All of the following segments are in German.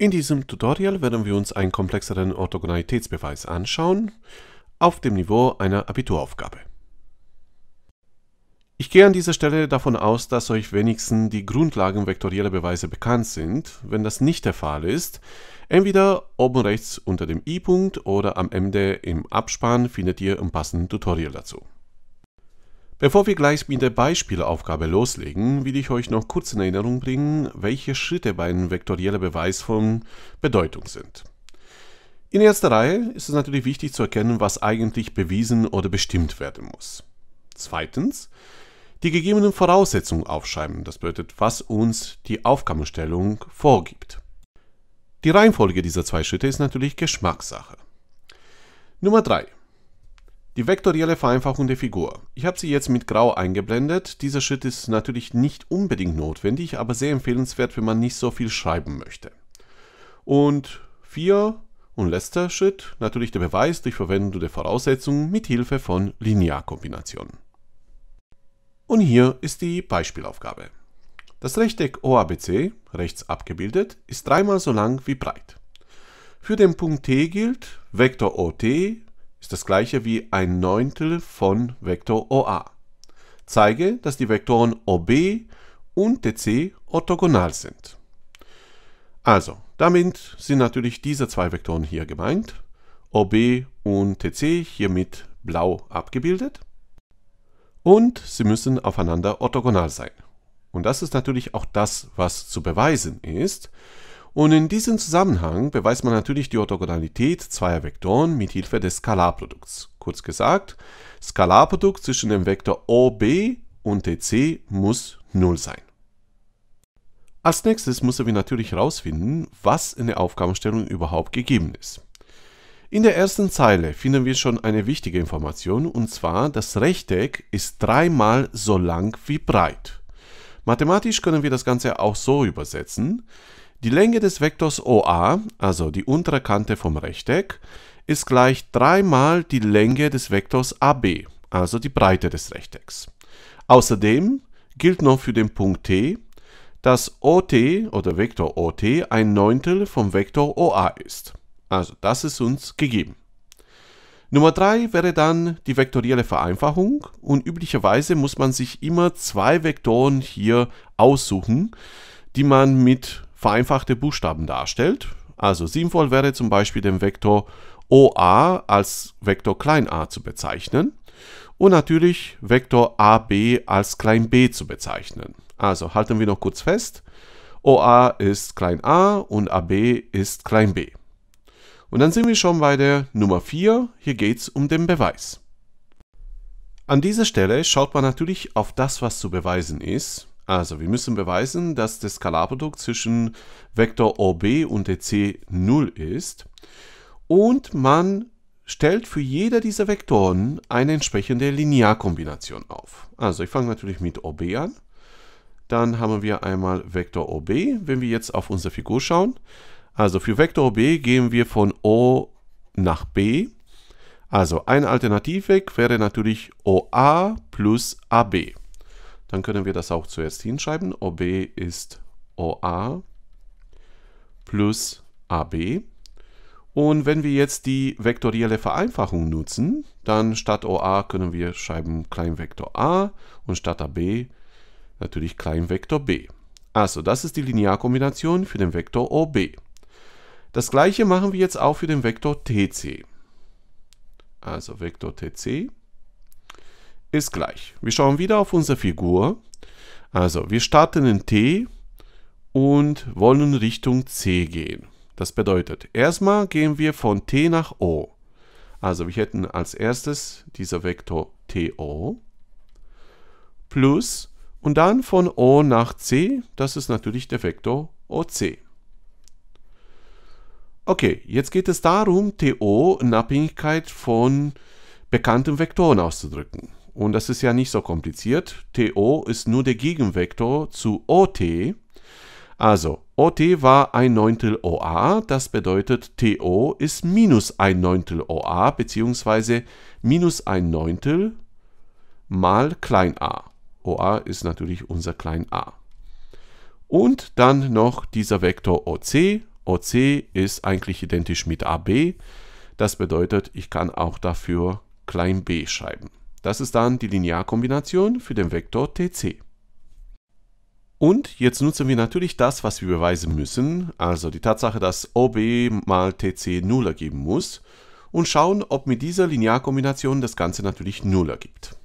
In diesem Tutorial werden wir uns einen komplexeren Orthogonalitätsbeweis anschauen, auf dem Niveau einer Abituraufgabe. Ich gehe an dieser Stelle davon aus, dass euch wenigstens die Grundlagen vektorieller Beweise bekannt sind. Wenn das nicht der Fall ist, entweder oben rechts unter dem i-Punkt oder am Ende im Abspann findet ihr ein passendes Tutorial dazu. Bevor wir gleich mit der Beispielaufgabe loslegen, will ich euch noch kurz in Erinnerung bringen, welche Schritte bei einem vektoriellen Beweis von Bedeutung sind. In erster Reihe ist es natürlich wichtig zu erkennen, was eigentlich bewiesen oder bestimmt werden muss. Zweitens, die gegebenen Voraussetzungen aufschreiben, das bedeutet, was uns die Aufgabenstellung vorgibt. Die Reihenfolge dieser zwei Schritte ist natürlich Geschmackssache. Nummer drei. Die vektorielle Vereinfachung der Figur. Ich habe sie jetzt mit Grau eingeblendet. Dieser Schritt ist natürlich nicht unbedingt notwendig, aber sehr empfehlenswert, wenn man nicht so viel schreiben möchte. Und vier und letzter Schritt, natürlich der Beweis durch Verwendung der Voraussetzungen mit Hilfe von Linearkombinationen. Und hier ist die Beispielaufgabe. Das Rechteck OABC, rechts abgebildet, ist dreimal so lang wie breit. Für den Punkt T gilt Vektor OT ist das gleiche wie ein Neuntel von Vektor OA. Zeige, dass die Vektoren OB und DC orthogonal sind. Also, damit sind natürlich diese zwei Vektoren hier gemeint. OB und TC hiermit blau abgebildet. Und sie müssen aufeinander orthogonal sein. Und das ist natürlich auch das, was zu beweisen ist. Und in diesem Zusammenhang beweist man natürlich die Orthogonalität zweier Vektoren mit Hilfe des Skalarprodukts. Kurz gesagt, Skalarprodukt zwischen dem Vektor OB und DC muss 0 sein. Als nächstes müssen wir natürlich herausfinden, was in der Aufgabenstellung überhaupt gegeben ist. In der ersten Zeile finden wir schon eine wichtige Information, und zwar das Rechteck ist dreimal so lang wie breit. Mathematisch können wir das Ganze auch so übersetzen. Die Länge des Vektors OA, also die untere Kante vom Rechteck, ist gleich dreimal die Länge des Vektors AB, also die Breite des Rechtecks. Außerdem gilt noch für den Punkt T, dass OT oder Vektor OT ein Neuntel vom Vektor OA ist. Also das ist uns gegeben. Nummer 3 wäre dann die vektorielle Vereinfachung und üblicherweise muss man sich immer zwei Vektoren hier aussuchen, die man mit vereinfachte Buchstaben darstellt. Also sinnvoll wäre zum Beispiel den Vektor OA als Vektor klein a zu bezeichnen und natürlich Vektor AB als klein b zu bezeichnen. Also halten wir noch kurz fest, OA ist klein a und AB ist klein b. Und dann sind wir schon bei der Nummer 4, hier geht es um den Beweis. An dieser Stelle schaut man natürlich auf das, was zu beweisen ist, also wir müssen beweisen, dass das Skalarprodukt zwischen Vektor OB und DC 0 ist und man stellt für jeder dieser Vektoren eine entsprechende Linearkombination auf. Also ich fange natürlich mit OB an. Dann haben wir einmal Vektor OB. Wenn wir jetzt auf unsere Figur schauen, also für Vektor OB gehen wir von O nach B. Also ein Alternativweg wäre natürlich OA plus AB. Dann können wir das auch zuerst hinschreiben. OB ist OA plus AB. Und wenn wir jetzt die vektorielle Vereinfachung nutzen, dann statt OA können wir schreiben Kleinvektor A und statt AB natürlich Kleinvektor B. Also das ist die Linearkombination für den Vektor OB. Das gleiche machen wir jetzt auch für den Vektor TC. Also Vektor TC ist gleich. Wir schauen wieder auf unsere Figur. Also, wir starten in T und wollen Richtung C gehen. Das bedeutet, erstmal gehen wir von T nach O. Also wir hätten als erstes dieser Vektor TO plus und dann von O nach C, das ist natürlich der Vektor OC. Okay, jetzt geht es darum, TO in Abhängigkeit von bekannten Vektoren auszudrücken. Und das ist ja nicht so kompliziert. TO ist nur der Gegenvektor zu OT. Also, OT war ein Neuntel OA, das bedeutet TO ist minus ein Neuntel OA, beziehungsweise minus ein Neuntel mal klein a. OA ist natürlich unser klein a. Und dann noch dieser Vektor OC. OC ist eigentlich identisch mit AB. Das bedeutet, ich kann auch dafür klein b schreiben. Das ist dann die Linearkombination für den Vektor tc. Und jetzt nutzen wir natürlich das, was wir beweisen müssen, also die Tatsache, dass OB mal TC 0 ergeben muss, und schauen, ob mit dieser Linearkombination das Ganze natürlich 0 ergibt.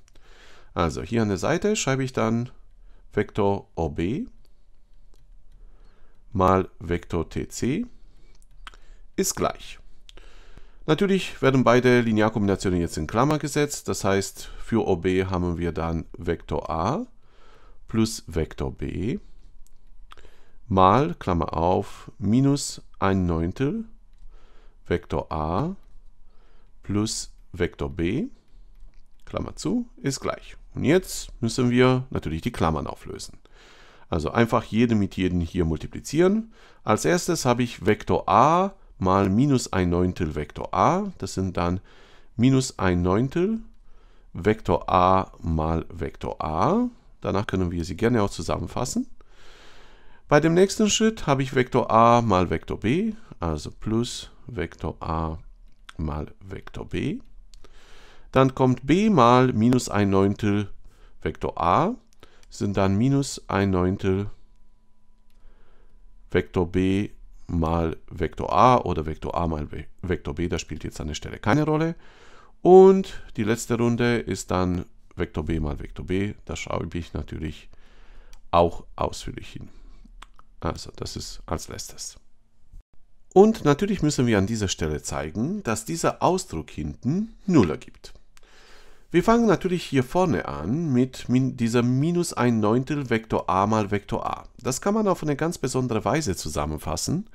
Also hier an der Seite schreibe ich dann Vektor OB mal Vektor TC ist gleich Natürlich werden beide Linearkombinationen jetzt in Klammer gesetzt, das heißt für OB haben wir dann Vektor A plus Vektor B mal, Klammer auf, minus ein Neuntel Vektor A plus Vektor B, Klammer zu, ist gleich. Und jetzt müssen wir natürlich die Klammern auflösen. Also einfach jede mit jedem hier multiplizieren. Als erstes habe ich Vektor A mal minus ein Neuntel Vektor a. Das sind dann minus ein Neuntel Vektor a mal Vektor a. Danach können wir sie gerne auch zusammenfassen. Bei dem nächsten Schritt habe ich Vektor a mal Vektor b, also plus Vektor a mal Vektor b. Dann kommt b mal minus ein Neuntel Vektor a, sind dann minus ein Neuntel Vektor b mal Vektor a oder Vektor a mal Vektor b, das spielt jetzt an der Stelle keine Rolle. Und die letzte Runde ist dann Vektor b mal Vektor b, das schreibe ich natürlich auch ausführlich hin. Also das ist als letztes. Und natürlich müssen wir an dieser Stelle zeigen, dass dieser Ausdruck hinten 0 ergibt. Wir fangen natürlich hier vorne an mit dieser minus ein Neuntel Vektor a mal Vektor a. Das kann man auf eine ganz besondere Weise zusammenfassen.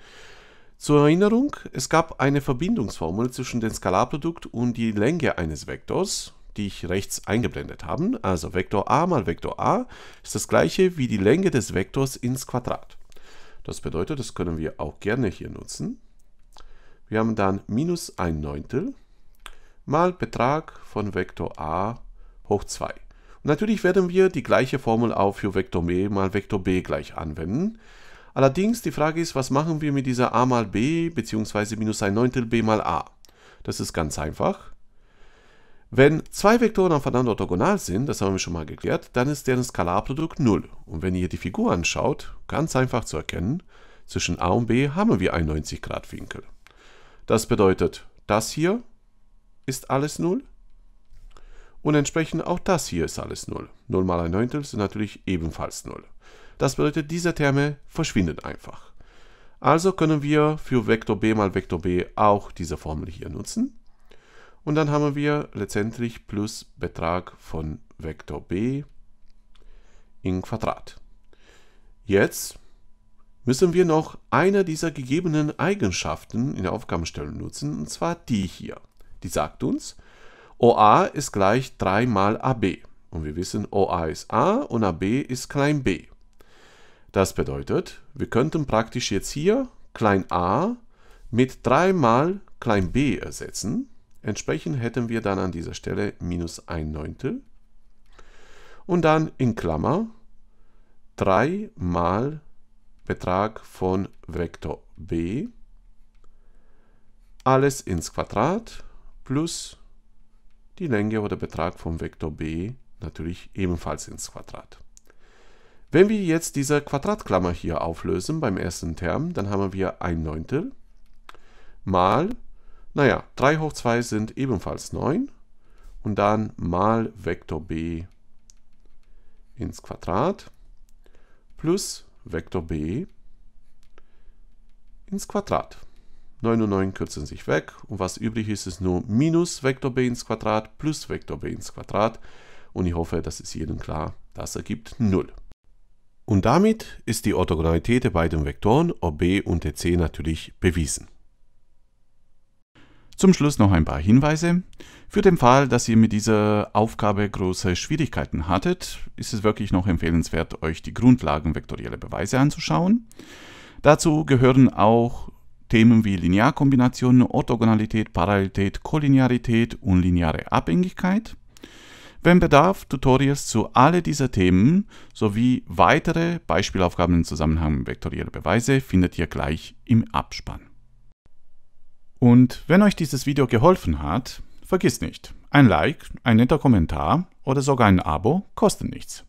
Zur Erinnerung, es gab eine Verbindungsformel zwischen dem Skalarprodukt und die Länge eines Vektors, die ich rechts eingeblendet habe. Also Vektor a mal Vektor a ist das gleiche wie die Länge des Vektors ins Quadrat. Das bedeutet, das können wir auch gerne hier nutzen. Wir haben dann minus ein Neuntel mal Betrag von Vektor a hoch 2. Und natürlich werden wir die gleiche Formel auch für Vektor b mal Vektor b gleich anwenden. Allerdings die Frage ist, was machen wir mit dieser a mal b bzw. minus ein Neuntel b mal a? Das ist ganz einfach. Wenn zwei Vektoren aufeinander orthogonal sind, das haben wir schon mal geklärt, dann ist deren Skalarprodukt 0. Und wenn ihr die Figur anschaut, ganz einfach zu erkennen, zwischen a und b haben wir einen 90 Grad Winkel. Das bedeutet, das hier ist alles 0. Und entsprechend auch das hier ist alles 0. 0 mal ein Neuntel sind natürlich ebenfalls 0. Das bedeutet, diese Terme verschwinden einfach. Also können wir für Vektor b mal Vektor b auch diese Formel hier nutzen. Und dann haben wir letztendlich plus Betrag von Vektor b in Quadrat. Jetzt müssen wir noch eine dieser gegebenen Eigenschaften in der Aufgabenstellung nutzen, und zwar die hier. Die sagt uns, OA ist gleich 3 mal AB. Und wir wissen, OA ist A und AB ist klein b. Das bedeutet, wir könnten praktisch jetzt hier klein a mit 3 mal klein b ersetzen. Entsprechend hätten wir dann an dieser Stelle minus 1 Neuntel. Und dann in Klammer 3 mal Betrag von Vektor b. Alles ins Quadrat plus die Länge oder Betrag vom Vektor b natürlich ebenfalls ins Quadrat. Wenn wir jetzt diese Quadratklammer hier auflösen beim ersten Term, dann haben wir ein Neuntel mal, naja, 3 hoch 2 sind ebenfalls 9 und dann mal Vektor b ins Quadrat plus Vektor b ins Quadrat. 9 und 9 kürzen sich weg und was übrig ist, ist nur minus Vektor b ins Quadrat plus Vektor b ins Quadrat und ich hoffe, das ist jedem klar, das ergibt 0. Und damit ist die Orthogonalität der beiden Vektoren OB und DC natürlich bewiesen. Zum Schluss noch ein paar Hinweise. Für den Fall, dass ihr mit dieser Aufgabe große Schwierigkeiten hattet, ist es wirklich noch empfehlenswert, euch die Grundlagen vektorielle Beweise anzuschauen. Dazu gehören auch Themen wie Linearkombinationen, Orthogonalität, Parallelität, Kollinearität und lineare Abhängigkeit. Wenn bedarf, Tutorials zu alle dieser Themen sowie weitere Beispielaufgaben im Zusammenhang mit vektoriellen Beweise findet ihr gleich im Abspann. Und wenn euch dieses Video geholfen hat, vergiss nicht, ein Like, ein netter Kommentar oder sogar ein Abo kosten nichts.